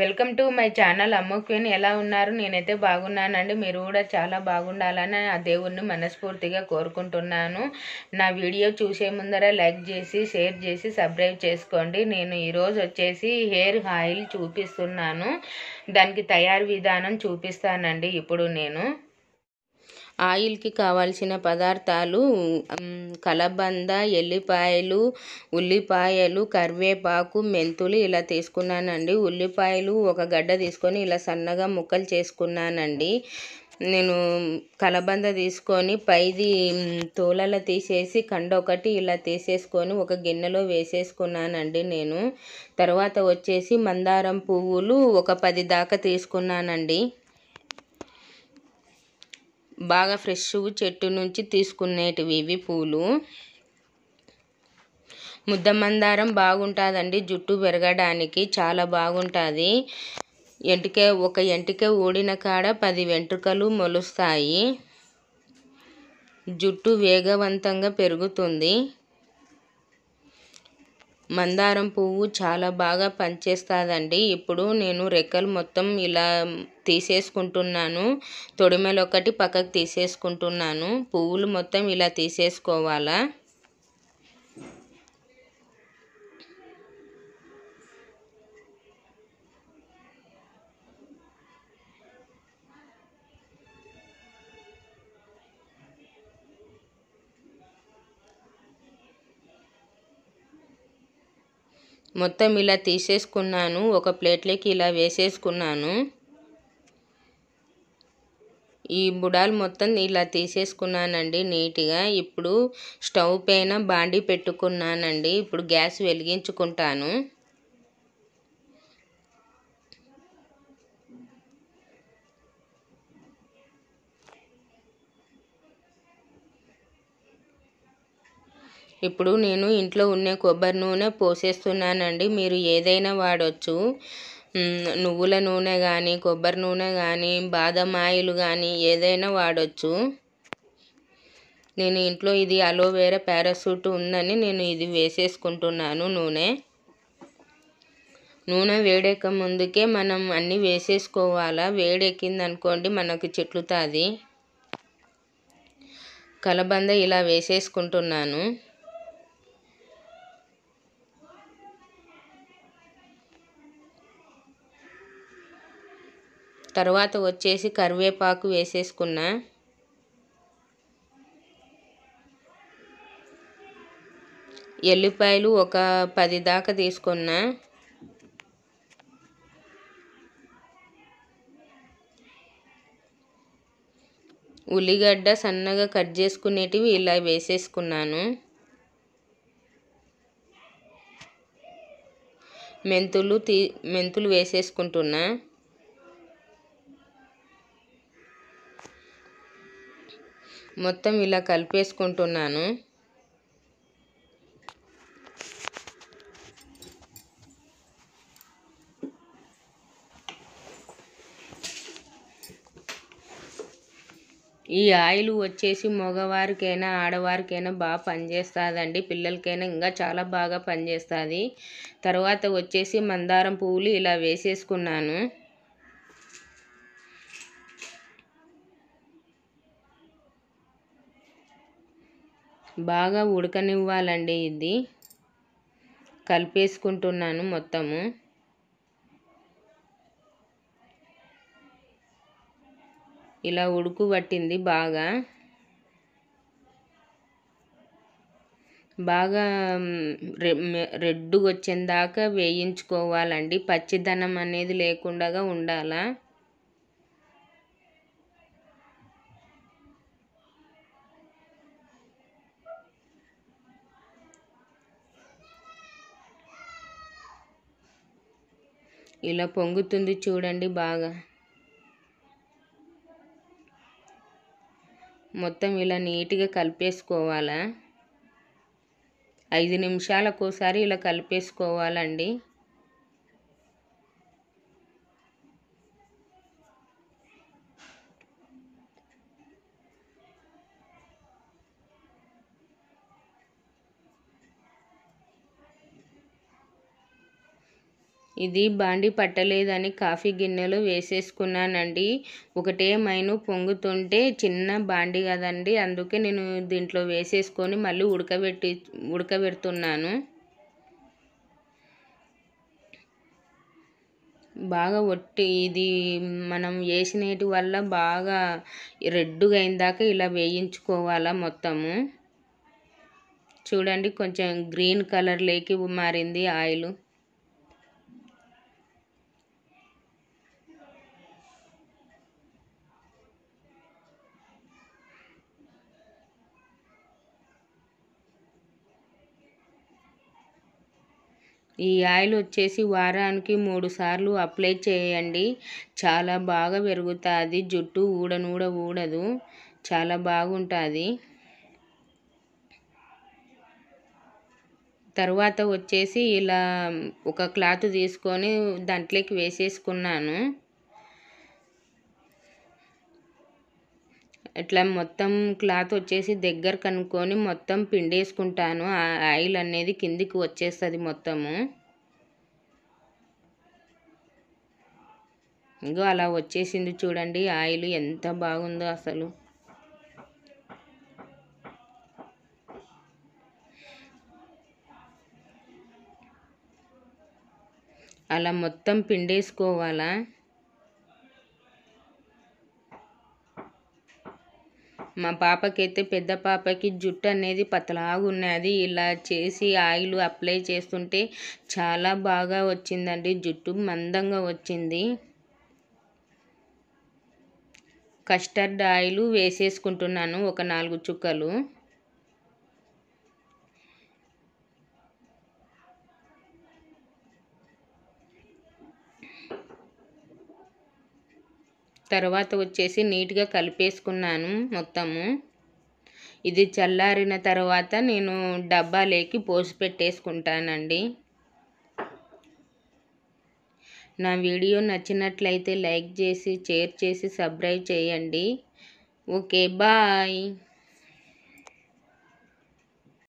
welcome to my channel Amma queen ఎలా ఉన్నారు నేనైతే బాగున్నానండి మీరు కూడా చాలా బాగుండాలని ఆ దేవుణ్ణి మనస్ఫూర్తిగా కోరుకుంటున్నాను నా వీడియో చూసే ముందర లైక్ చేసి షేర్ చేసి సబ్స్క్రైబ్ చేసుకోండి నేను ఈరోజు వచ్చేసి హెయిర్ ఆయిల్ చూపిస్తున్నాను దానికి తయారు విధానం చూపిస్తానండి ఇప్పుడు నేను ఆయిల్కి కావాల్సిన పదార్థాలు కలబంద ఎల్లిపాయలు ఉల్లిపాయలు కరివేపాకు మెంతులు ఇలా తీసుకున్నానండి ఉల్లిపాయలు ఒక గడ్డ తీసుకొని ఇలా సన్నగా ముక్కలు చేసుకున్నానండి నేను కలబంద తీసుకొని పైది తోలల తీసేసి కండ ఒకటి ఇలా తీసేసుకొని ఒక గిన్నెలో వేసేసుకున్నానండి నేను తర్వాత వచ్చేసి మందారం పువ్వులు ఒక పది దాకా తీసుకున్నానండి బాగా ఫ్రెష్ చెట్టు నుంచి తీసుకునేటివి ఇవి పూలు ముద్ద మందారం బాగుంటుందండి జుట్టు పెరగడానికి చాలా బాగుంటుంది ఎంటికే ఒక ఎంటికే ఊడిన కాడ పది వెంట్రుకలు మొలుస్తాయి జుట్టు వేగవంతంగా పెరుగుతుంది మందారం పువ్వు చాలా బాగా పనిచేస్తుందండి ఇప్పుడు నేను రెక్కలు మొత్తం ఇలా తీసేసుకుంటున్నాను తొడిమెలు ఒకటి పక్కకు తీసేసుకుంటున్నాను పువ్వులు మొత్తం ఇలా తీసేసుకోవాలా మొత్తం ఇలా తీసేసుకున్నాను ఒక ప్లేట్లోకి ఇలా వేసేసుకున్నాను ఈ బుడాలు మొత్తం ఇలా తీసేసుకున్నానండి నీట్గా ఇప్పుడు స్టవ్ పైన బాండి పెట్టుకున్నానండి ఇప్పుడు గ్యాస్ వెలిగించుకుంటాను ఇప్పుడు నేను ఇంట్లో ఉండే కొబ్బరి నూనె పోసేస్తున్నానండి మీరు ఏదైనా వాడచ్చు నువ్వుల నూనె కానీ కొబ్బరి నూనె కానీ బాదం ఆయిల్ కానీ ఏదైనా వాడచ్చు నేను ఇంట్లో ఇది అలోవేరా పారాసూట్ ఉందని నేను ఇది వేసేసుకుంటున్నాను నూనె నూనె వేడెక్క ముందుకే మనం అన్నీ వేసేసుకోవాలా వేడెక్కింది అనుకోండి మనకు చెట్లుతుంది కలబంద ఇలా వేసేసుకుంటున్నాను తర్వాత వచ్చేసి కరివేపాకు వేసేసుకున్నా ఎల్లిపాయలు ఒక పది దాకా తీసుకున్నా ఉల్లిగడ్డ సన్నగా కట్ చేసుకునేటివి ఇలా వేసేసుకున్నాను మెంతులు తీ మెంతులు వేసేసుకుంటున్నా మొత్తం ఇలా కలిపేసుకుంటున్నాను ఈ ఆయిల్ వచ్చేసి మగవారికైనా ఆడవారికైనా బాగా పనిచేస్తుందండి పిల్లలకైనా ఇంకా చాలా బాగా పనిచేస్తుంది తర్వాత వచ్చేసి మందారం పువ్వులు ఇలా వేసేసుకున్నాను బాగా ఉడకనివ్వాలండి ఇది కలిపేసుకుంటున్నాను మొత్తము ఇలా ఉడుకు పట్టింది బాగా బాగా రెడ్డు వచ్చేదాకా వేయించుకోవాలండి పచ్చిదనం అనేది లేకుండా ఉండాలా ఇలా పొంగుతుంది చూడండి బాగా మొత్తం ఇలా నీట్గా కలిపేసుకోవాలా ఐదు నిమిషాలకోసారి ఇలా కలిపేసుకోవాలండి ఇది బాండి పట్టలేదని కాఫీ గిన్నెలో వేసేసుకున్నానండి ఒకటే మైను పొంగుతుంటే చిన్న బాండి కదండి అందుకే నేను దీంట్లో వేసేసుకొని మళ్ళీ ఉడకబెట్టి ఉడకబెడుతున్నాను బాగా ఒట్టి ఇది మనం వేసినటి వల్ల బాగా రెడ్డుగా అయిందాక ఇలా వేయించుకోవాలా మొత్తము చూడండి కొంచెం గ్రీన్ కలర్ లేకి మారింది ఆయిల్ ఈ ఆయిల్ వచ్చేసి వారానికి మూడు సార్లు అప్లై చేయండి చాలా బాగా పెరుగుతుంది జుట్టు ఊడనూడ ఊడదు చాలా బాగుంటుంది తర్వాత వచ్చేసి ఇలా ఒక క్లాత్ తీసుకొని దాంట్లోకి వేసేసుకున్నాను ఇట్లా మొత్తం క్లాత్ వచ్చేసి దగ్గర కనుక్కొని మొత్తం పిండేసుకుంటాను ఆ ఆయిల్ అనేది కిందికి వచ్చేస్తుంది మొత్తము ఇంకో అలా వచ్చేసింది చూడండి ఆయిల్ ఎంత బాగుందో అసలు అలా మొత్తం పిండేసుకోవాలా మా పాపకైతే పెద్ద పాపకి జుట్టు అనేది పతలాగున్నది ఇలా చేసి ఆయిల్ అప్లై చేస్తుంటే చాలా బాగా వచ్చిందండి జుట్టు మందంగా వచ్చింది కస్టర్డ్ ఆయిల్ వేసేసుకుంటున్నాను ఒక నాలుగు చుక్కలు తర్వాత వచ్చేసి నీట్గా కలిపేసుకున్నాను మొత్తము ఇది చల్లారిన తర్వాత నేను డబ్బాలేకి పోసి పెట్టేసుకుంటానండి నా వీడియో నచ్చినట్లయితే లైక్ చేసి షేర్ చేసి సబ్స్క్రైబ్ చేయండి ఓకే బాయ్